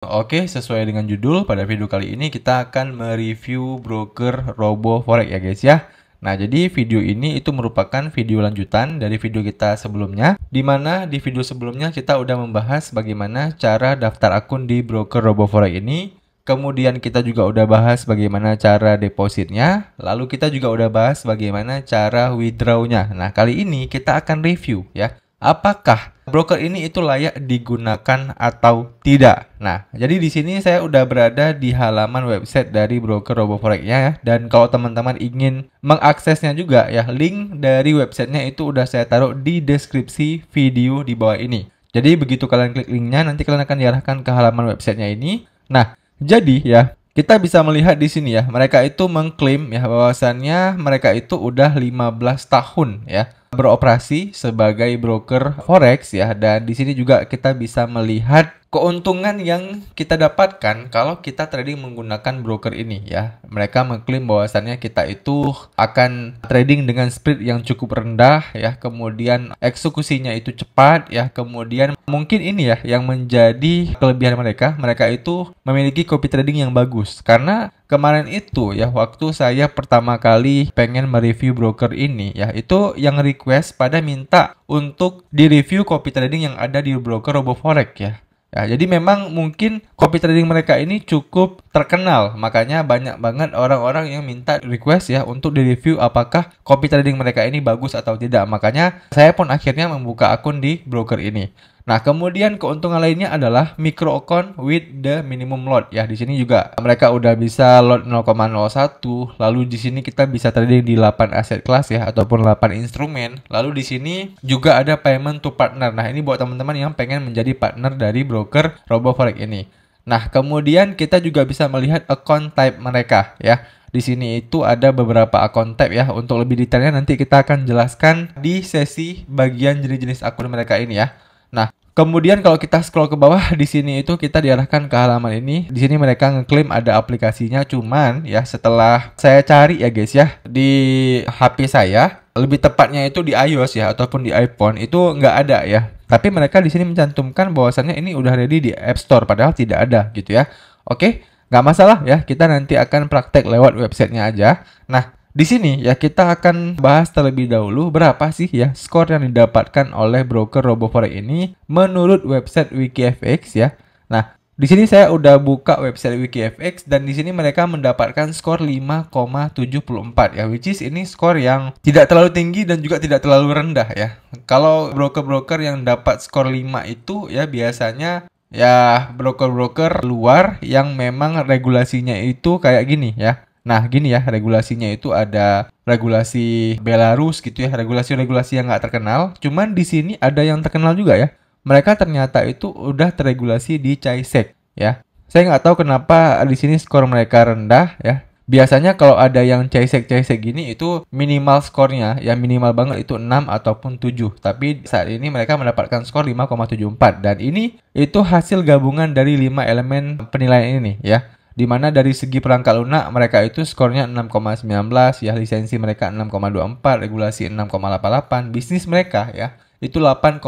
Oke, sesuai dengan judul, pada video kali ini kita akan mereview broker Robo Forex ya guys ya. Nah, jadi video ini itu merupakan video lanjutan dari video kita sebelumnya, di mana di video sebelumnya kita udah membahas bagaimana cara daftar akun di broker Robo Forex ini, kemudian kita juga udah bahas bagaimana cara depositnya, lalu kita juga udah bahas bagaimana cara withdrawnya. Nah, kali ini kita akan review ya apakah broker ini itu layak digunakan atau tidak. Nah, jadi di sini saya udah berada di halaman website dari broker RoboForex ya dan kalau teman-teman ingin mengaksesnya juga ya link dari websitenya itu udah saya taruh di deskripsi video di bawah ini. Jadi begitu kalian klik linknya nanti kalian akan diarahkan ke halaman websitenya ini. Nah, jadi ya kita bisa melihat di sini ya, mereka itu mengklaim ya bahwasannya mereka itu udah 15 tahun ya beroperasi sebagai broker forex ya dan di sini juga kita bisa melihat keuntungan yang kita dapatkan kalau kita trading menggunakan broker ini ya. Mereka mengklaim bahwasannya kita itu akan trading dengan spread yang cukup rendah ya, kemudian eksekusinya itu cepat ya, kemudian mungkin ini ya yang menjadi kelebihan mereka. Mereka itu memiliki copy trading yang bagus karena kemarin itu ya waktu saya pertama kali pengen mereview broker ini ya itu yang request pada minta untuk di review copy trading yang ada di broker RoboForex ya Ya, jadi memang mungkin copy trading mereka ini cukup terkenal, makanya banyak banget orang-orang yang minta request ya untuk direview apakah copy trading mereka ini bagus atau tidak. Makanya saya pun akhirnya membuka akun di broker ini. Nah, kemudian keuntungan lainnya adalah micro account with the minimum load. Ya, di sini juga mereka udah bisa load 0,01, lalu di sini kita bisa trading di 8 aset kelas ya ataupun 8 instrumen. Lalu di sini juga ada payment to partner. Nah, ini buat teman-teman yang pengen menjadi partner dari broker RoboForex ini. Nah, kemudian kita juga bisa melihat account type mereka ya. Di sini itu ada beberapa account type ya. Untuk lebih detailnya nanti kita akan jelaskan di sesi bagian jenis-jenis akun mereka ini ya. Nah, Kemudian kalau kita scroll ke bawah di sini itu kita diarahkan ke halaman ini. Di sini mereka ngeklaim ada aplikasinya cuman ya setelah saya cari ya guys ya di HP saya lebih tepatnya itu di iOS ya ataupun di iPhone itu nggak ada ya. Tapi mereka di sini mencantumkan bahwasannya ini udah ready di App Store padahal tidak ada gitu ya. Oke, nggak masalah ya kita nanti akan praktek lewat websitenya aja. Nah, di sini ya kita akan bahas terlebih dahulu berapa sih ya skor yang didapatkan oleh broker RoboForex ini menurut website WikiFX ya. Nah, di sini saya udah buka website WikiFX dan di sini mereka mendapatkan skor 5,74 ya which is ini skor yang tidak terlalu tinggi dan juga tidak terlalu rendah ya. Kalau broker-broker yang dapat skor 5 itu ya biasanya ya broker-broker luar yang memang regulasinya itu kayak gini ya Nah, gini ya, regulasinya itu ada regulasi Belarus gitu ya, regulasi-regulasi yang nggak terkenal. Cuman di sini ada yang terkenal juga ya. Mereka ternyata itu udah terregulasi di Caisek ya. Saya nggak tahu kenapa di sini skor mereka rendah ya. Biasanya kalau ada yang caisek caisek gini itu minimal skornya, ya minimal banget itu 6 ataupun 7. Tapi saat ini mereka mendapatkan skor 5,74 dan ini itu hasil gabungan dari 5 elemen penilaian ini ya di mana dari segi perangkat lunak mereka itu skornya 6,19 ya lisensi mereka 6,24 regulasi 6,88 bisnis mereka ya itu 8,25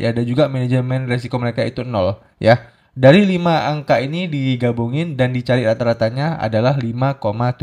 ya dan juga manajemen resiko mereka itu 0 ya dari 5 angka ini digabungin dan dicari rata-ratanya adalah 5,74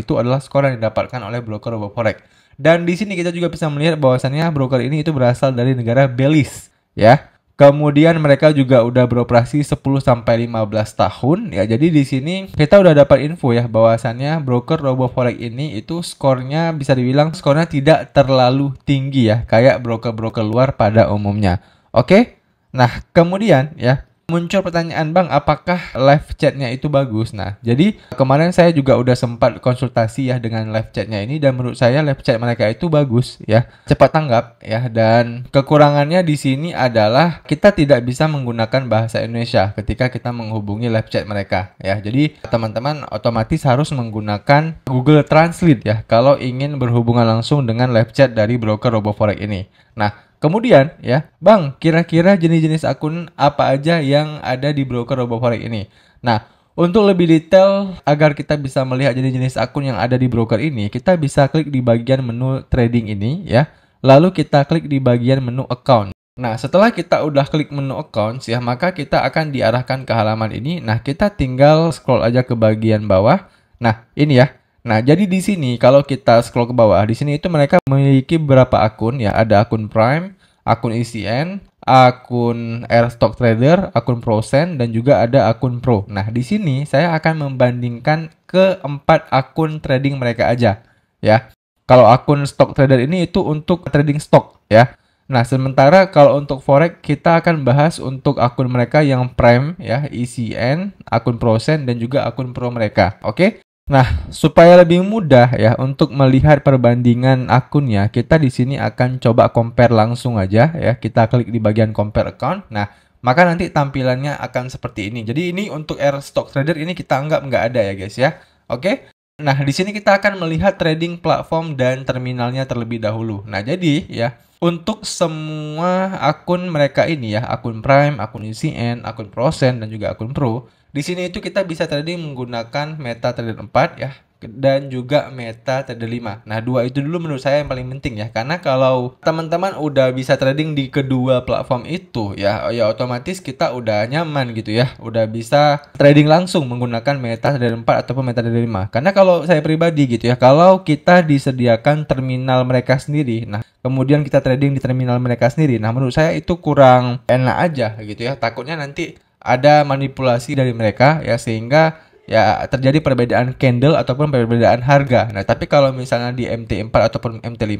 itu adalah skor yang didapatkan oleh broker Forex dan di sini kita juga bisa melihat bahwasannya broker ini itu berasal dari negara Belize ya Kemudian mereka juga udah beroperasi 10 sampai 15 tahun ya. Jadi di sini kita udah dapat info ya bahwasannya broker robo forex ini itu skornya bisa dibilang skornya tidak terlalu tinggi ya kayak broker-broker luar pada umumnya. Oke. Nah, kemudian ya muncul pertanyaan bang apakah live chatnya itu bagus nah jadi kemarin saya juga udah sempat konsultasi ya dengan live chatnya ini dan menurut saya live chat mereka itu bagus ya cepat tanggap ya dan kekurangannya di sini adalah kita tidak bisa menggunakan bahasa Indonesia ketika kita menghubungi live chat mereka ya jadi teman-teman otomatis harus menggunakan Google Translate ya kalau ingin berhubungan langsung dengan live chat dari broker RoboForex ini nah Kemudian ya, Bang, kira-kira jenis-jenis akun apa aja yang ada di broker Roboforex ini? Nah, untuk lebih detail agar kita bisa melihat jenis-jenis akun yang ada di broker ini, kita bisa klik di bagian menu trading ini ya. Lalu kita klik di bagian menu account. Nah, setelah kita udah klik menu account ya, maka kita akan diarahkan ke halaman ini. Nah, kita tinggal scroll aja ke bagian bawah. Nah, ini ya. Nah, jadi di sini kalau kita scroll ke bawah, di sini itu mereka memiliki beberapa akun ya. Ada akun Prime, akun ECN, akun E-Stock Trader, akun Prosen, dan juga ada akun Pro. Nah, di sini saya akan membandingkan keempat akun trading mereka aja ya. Kalau akun Stock Trader ini itu untuk trading stock ya. Nah, sementara kalau untuk forex kita akan bahas untuk akun mereka yang Prime ya, ECN, akun Prosen dan juga akun Pro mereka. Oke? Nah, supaya lebih mudah ya untuk melihat perbandingan akunnya, kita di sini akan coba compare langsung aja ya. Kita klik di bagian compare account. Nah, maka nanti tampilannya akan seperti ini. Jadi ini untuk air Stock Trader ini kita anggap nggak ada ya guys ya. Oke. Nah, di sini kita akan melihat trading platform dan terminalnya terlebih dahulu. Nah, jadi ya untuk semua akun mereka ini ya, akun Prime, akun ECN, akun Prosen, dan juga akun Pro, di sini itu kita bisa trading menggunakan meta trader 4 ya dan juga meta trader 5. Nah, dua itu dulu menurut saya yang paling penting ya. Karena kalau teman-teman udah bisa trading di kedua platform itu ya, ya otomatis kita udah nyaman gitu ya. Udah bisa trading langsung menggunakan meta trader 4 ataupun meta trader 5. Karena kalau saya pribadi gitu ya, kalau kita disediakan terminal mereka sendiri. Nah, kemudian kita trading di terminal mereka sendiri. Nah, menurut saya itu kurang enak aja gitu ya. Takutnya nanti ada manipulasi dari mereka ya sehingga ya terjadi perbedaan candle ataupun perbedaan harga. Nah, tapi kalau misalnya di MT4 ataupun MT5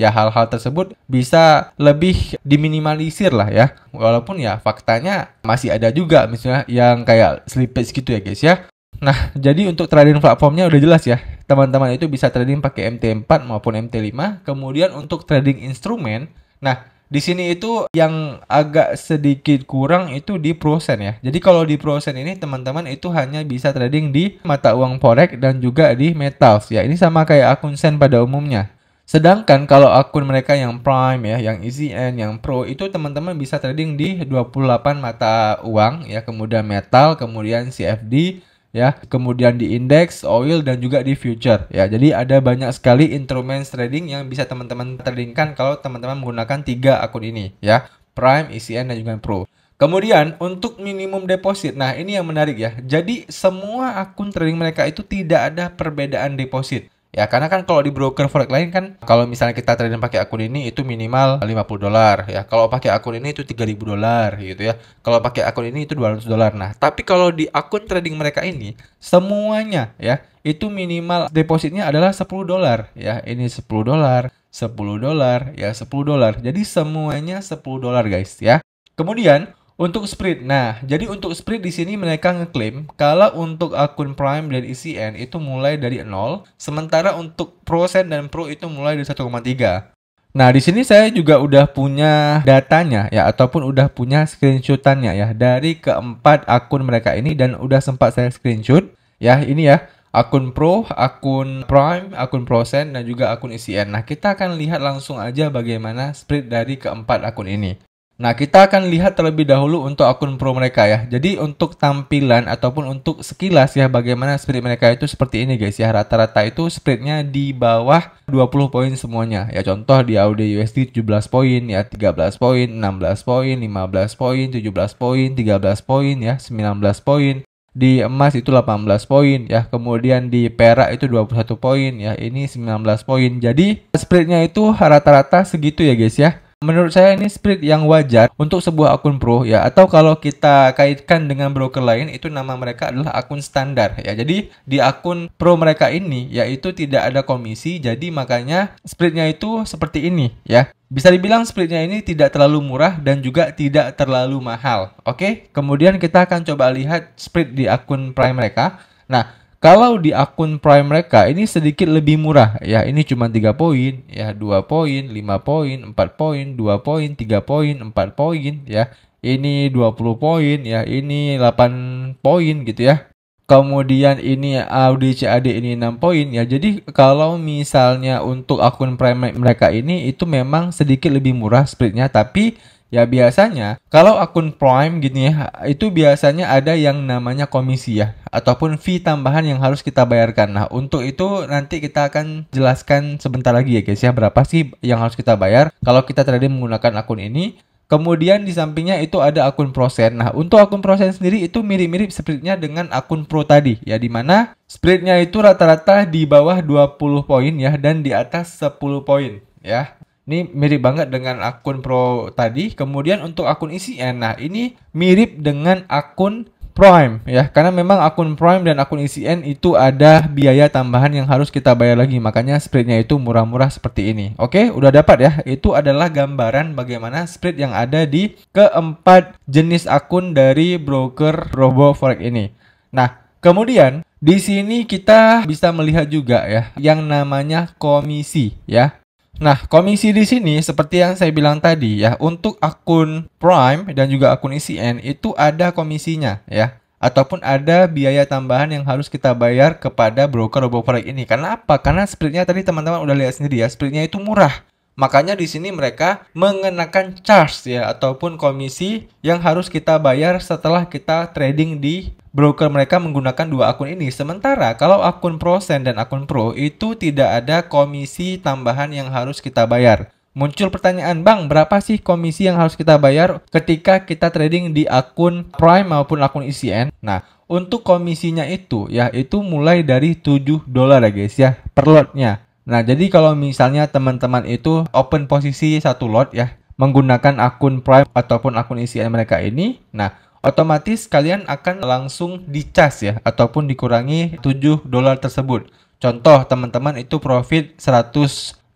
ya hal-hal tersebut bisa lebih diminimalisir lah ya. Walaupun ya faktanya masih ada juga misalnya yang kayak slippage gitu ya guys ya. Nah, jadi untuk trading platformnya udah jelas ya. Teman-teman itu bisa trading pakai MT4 maupun MT5. Kemudian untuk trading instrumen, nah di sini itu yang agak sedikit kurang itu di prosen ya. Jadi kalau di prosen ini teman-teman itu hanya bisa trading di mata uang forex dan juga di metals ya. Ini sama kayak akun sen pada umumnya. Sedangkan kalau akun mereka yang prime ya, yang easy and yang pro itu teman-teman bisa trading di 28 mata uang ya, kemudian metal, kemudian CFD, ya kemudian di indeks oil dan juga di future ya jadi ada banyak sekali instrumen trading yang bisa teman-teman tradingkan kalau teman-teman menggunakan tiga akun ini ya Prime, ECN dan juga Pro. Kemudian untuk minimum deposit, nah ini yang menarik ya. Jadi semua akun trading mereka itu tidak ada perbedaan deposit. Ya karena kan kalau di broker forex lain kan kalau misalnya kita trading pakai akun ini itu minimal 50 dolar ya. Kalau pakai akun ini itu 3000 dolar gitu ya. Kalau pakai akun ini itu 200 dolar. Nah, tapi kalau di akun trading mereka ini semuanya ya itu minimal depositnya adalah 10 dolar ya. Ini 10 dolar, 10 dolar, ya 10 dolar. Jadi semuanya 10 dolar guys ya. Kemudian untuk Sprint, nah jadi untuk Sprint di sini mereka ngeklaim kalau untuk akun Prime dan ICN e itu mulai dari 0, sementara untuk Pro Send dan Pro itu mulai dari 1,3. Nah, di sini saya juga udah punya datanya ya ataupun udah punya screenshotannya ya dari keempat akun mereka ini dan udah sempat saya screenshot ya ini ya akun Pro, akun Prime, akun Prosen dan juga akun ICN. E nah, kita akan lihat langsung aja bagaimana split dari keempat akun ini. Nah, kita akan lihat terlebih dahulu untuk akun pro mereka ya. Jadi untuk tampilan ataupun untuk sekilas ya bagaimana spirit mereka itu seperti ini guys ya. Rata-rata itu spiritnya di bawah 20 poin semuanya. Ya contoh di AUD USD 17 poin ya, 13 poin, 16 poin, 15 poin, 17 poin, 13 poin ya, 19 poin. Di emas itu 18 poin ya, kemudian di perak itu 21 poin ya, ini 19 poin. Jadi spreadnya itu rata-rata segitu ya guys ya. Menurut saya ini split yang wajar untuk sebuah akun pro ya atau kalau kita kaitkan dengan broker lain itu nama mereka adalah akun standar ya. Jadi di akun pro mereka ini yaitu tidak ada komisi jadi makanya splitnya itu seperti ini ya. Bisa dibilang splitnya ini tidak terlalu murah dan juga tidak terlalu mahal. Oke, kemudian kita akan coba lihat split di akun Prime mereka. Nah, kalau di akun Prime mereka ini sedikit lebih murah ya. Ini cuma 3 poin ya, 2 poin, 5 poin, 4 poin, 2 poin, 3 poin, 4 poin ya. Ini 20 poin ya, ini 8 poin gitu ya. Kemudian ini Audi CAD ini 6 poin ya. Jadi kalau misalnya untuk akun Prime mereka ini itu memang sedikit lebih murah splitnya tapi Ya biasanya kalau akun Prime gini ya, itu biasanya ada yang namanya komisi ya ataupun fee tambahan yang harus kita bayarkan. Nah, untuk itu nanti kita akan jelaskan sebentar lagi ya guys ya berapa sih yang harus kita bayar kalau kita trading menggunakan akun ini. Kemudian di sampingnya itu ada akun prosen. Nah, untuk akun prosen sendiri itu mirip-mirip splitnya dengan akun pro tadi ya di mana splitnya itu rata-rata di bawah 20 poin ya dan di atas 10 poin ya ini mirip banget dengan akun Pro tadi. Kemudian untuk akun isi e nah ini mirip dengan akun Prime ya, karena memang akun Prime dan akun ECN itu ada biaya tambahan yang harus kita bayar lagi, makanya spreadnya itu murah-murah seperti ini. Oke, udah dapat ya. Itu adalah gambaran bagaimana spread yang ada di keempat jenis akun dari broker Robo Forex ini. Nah, kemudian di sini kita bisa melihat juga ya yang namanya komisi ya. Nah, komisi di sini seperti yang saya bilang tadi ya, untuk akun Prime dan juga akun ICN e itu ada komisinya ya ataupun ada biaya tambahan yang harus kita bayar kepada broker Roboforex ini. Karena apa? Karena spreadnya tadi teman-teman udah lihat sendiri ya, spreadnya itu murah. Makanya di sini mereka mengenakan charge ya ataupun komisi yang harus kita bayar setelah kita trading di broker mereka menggunakan dua akun ini. Sementara kalau akun Prosen dan akun Pro itu tidak ada komisi tambahan yang harus kita bayar. Muncul pertanyaan, Bang, berapa sih komisi yang harus kita bayar ketika kita trading di akun Prime maupun akun ECN? Nah, untuk komisinya itu ya itu mulai dari 7 dolar ya guys ya per lotnya. Nah, jadi kalau misalnya teman-teman itu open posisi satu lot ya, menggunakan akun Prime ataupun akun isian mereka ini, nah otomatis kalian akan langsung dicas ya ataupun dikurangi 7 dolar tersebut. Contoh teman-teman itu profit 100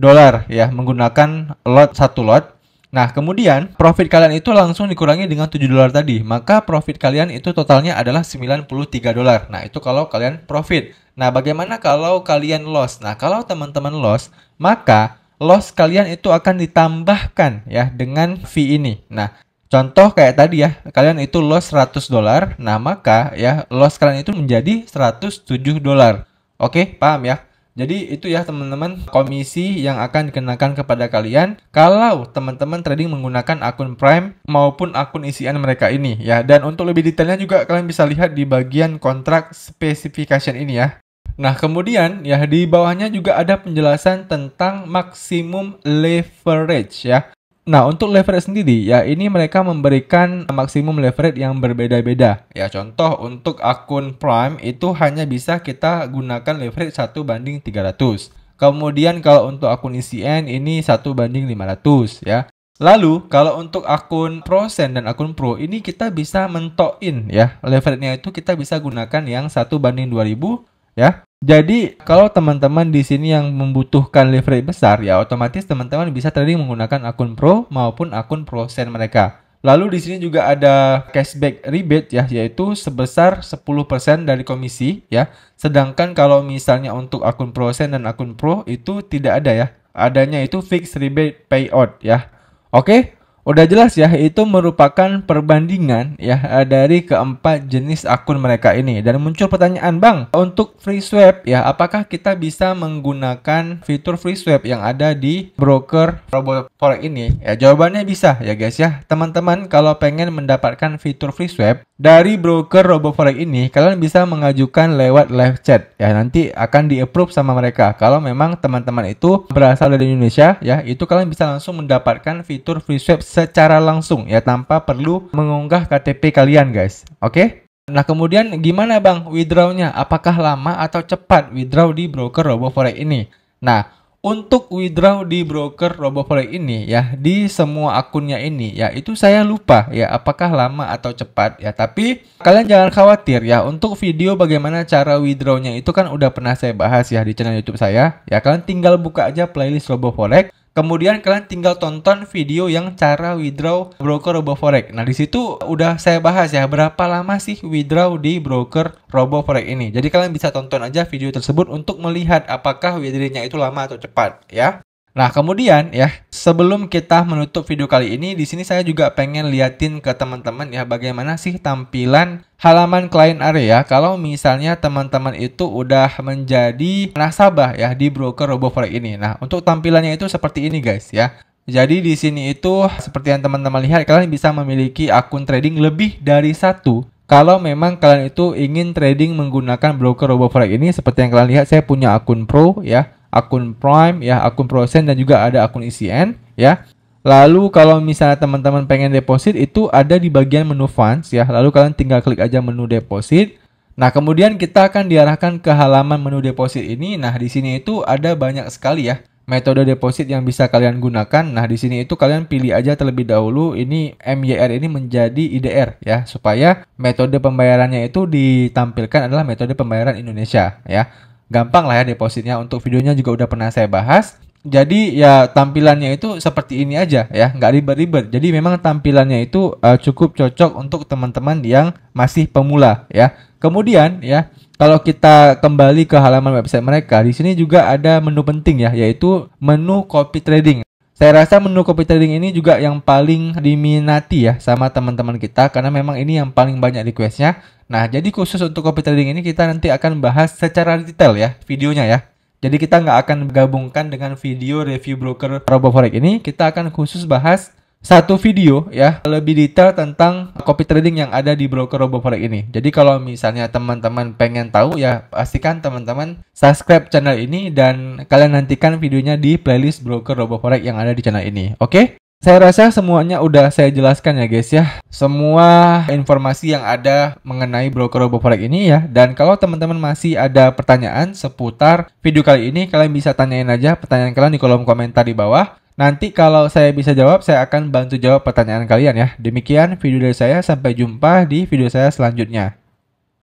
dolar ya menggunakan lot satu lot. Nah, kemudian profit kalian itu langsung dikurangi dengan 7 dolar tadi. Maka profit kalian itu totalnya adalah 93 dolar. Nah, itu kalau kalian profit. Nah, bagaimana kalau kalian loss? Nah, kalau teman-teman loss, maka loss kalian itu akan ditambahkan ya dengan fee ini. Nah, contoh kayak tadi ya, kalian itu loss 100 dolar, nah maka ya loss kalian itu menjadi 107 dolar. Oke, paham ya? Jadi itu ya teman-teman komisi yang akan dikenakan kepada kalian kalau teman-teman trading menggunakan akun Prime maupun akun isian mereka ini ya. Dan untuk lebih detailnya juga kalian bisa lihat di bagian kontrak specification ini ya. Nah, kemudian ya di bawahnya juga ada penjelasan tentang maksimum leverage ya. Nah, untuk leverage sendiri ya ini mereka memberikan maksimum leverage yang berbeda-beda. Ya, contoh untuk akun Prime itu hanya bisa kita gunakan leverage 1 banding 300. Kemudian kalau untuk akun ICN e ini 1 banding 500 ya. Lalu, kalau untuk akun Prosen dan akun Pro, ini kita bisa mentokin ya. Leverage-nya itu kita bisa gunakan yang 1 banding 2000, ya. Jadi kalau teman-teman di sini yang membutuhkan leverage besar ya otomatis teman-teman bisa trading menggunakan akun pro maupun akun pro send mereka. Lalu di sini juga ada cashback rebate ya yaitu sebesar 10% dari komisi ya. Sedangkan kalau misalnya untuk akun pro send dan akun pro itu tidak ada ya. Adanya itu fixed rebate payout ya. Oke, Udah jelas ya, itu merupakan perbandingan ya eh, dari keempat jenis akun mereka ini. Dan muncul pertanyaan, Bang, untuk free swap ya, apakah kita bisa menggunakan fitur free swap yang ada di broker RoboForex ini? Ya, jawabannya bisa ya guys ya. Teman-teman kalau pengen mendapatkan fitur free swap, dari broker RoboForex ini, kalian bisa mengajukan lewat live chat ya. Nanti akan di-approve sama mereka. Kalau memang teman-teman itu berasal dari Indonesia ya, itu kalian bisa langsung mendapatkan fitur free swap secara langsung ya tanpa perlu mengunggah KTP kalian, guys. Oke? Okay? Nah, kemudian gimana Bang withdrawnya? Apakah lama atau cepat withdraw di broker RoboForex ini? Nah, untuk withdraw di broker RoboVolley ini ya di semua akunnya ini ya itu saya lupa ya apakah lama atau cepat ya tapi kalian jangan khawatir ya untuk video bagaimana cara withdrawnya itu kan udah pernah saya bahas ya di channel YouTube saya ya kalian tinggal buka aja playlist RoboVolley Kemudian kalian tinggal tonton video yang cara withdraw broker RoboForex. Nah, di situ udah saya bahas ya berapa lama sih withdraw di broker RoboForex ini. Jadi kalian bisa tonton aja video tersebut untuk melihat apakah withdrawnya itu lama atau cepat ya. Nah, kemudian ya, sebelum kita menutup video kali ini, di sini saya juga pengen liatin ke teman-teman ya bagaimana sih tampilan halaman klien area kalau misalnya teman-teman itu udah menjadi nasabah ya di broker RoboForex ini. Nah, untuk tampilannya itu seperti ini guys ya. Jadi di sini itu seperti yang teman-teman lihat kalian bisa memiliki akun trading lebih dari satu kalau memang kalian itu ingin trading menggunakan broker RoboForex ini seperti yang kalian lihat saya punya akun pro ya akun Prime ya, akun Prosen dan juga ada akun ICN e ya. Lalu kalau misalnya teman-teman pengen deposit itu ada di bagian menu funds ya. Lalu kalian tinggal klik aja menu deposit. Nah, kemudian kita akan diarahkan ke halaman menu deposit ini. Nah, di sini itu ada banyak sekali ya metode deposit yang bisa kalian gunakan. Nah, di sini itu kalian pilih aja terlebih dahulu ini MYR ini menjadi IDR ya supaya metode pembayarannya itu ditampilkan adalah metode pembayaran Indonesia ya gampang lah ya depositnya untuk videonya juga udah pernah saya bahas jadi ya tampilannya itu seperti ini aja ya nggak ribet-ribet jadi memang tampilannya itu uh, cukup cocok untuk teman-teman yang masih pemula ya kemudian ya kalau kita kembali ke halaman website mereka di sini juga ada menu penting ya yaitu menu copy trading saya rasa menu copy trading ini juga yang paling diminati ya sama teman-teman kita karena memang ini yang paling banyak requestnya. Nah, jadi khusus untuk copy trading ini kita nanti akan bahas secara detail ya videonya ya. Jadi kita nggak akan gabungkan dengan video review broker RoboForex ini, kita akan khusus bahas satu video ya lebih detail tentang copy trading yang ada di broker RoboForex ini. Jadi kalau misalnya teman-teman pengen tahu ya pastikan teman-teman subscribe channel ini dan kalian nantikan videonya di playlist broker RoboForex yang ada di channel ini. Oke? Okay? Saya rasa semuanya udah saya jelaskan ya guys ya. Semua informasi yang ada mengenai broker RoboForex ini ya. Dan kalau teman-teman masih ada pertanyaan seputar video kali ini, kalian bisa tanyain aja pertanyaan kalian di kolom komentar di bawah. Nanti kalau saya bisa jawab, saya akan bantu jawab pertanyaan kalian ya. Demikian video dari saya, sampai jumpa di video saya selanjutnya.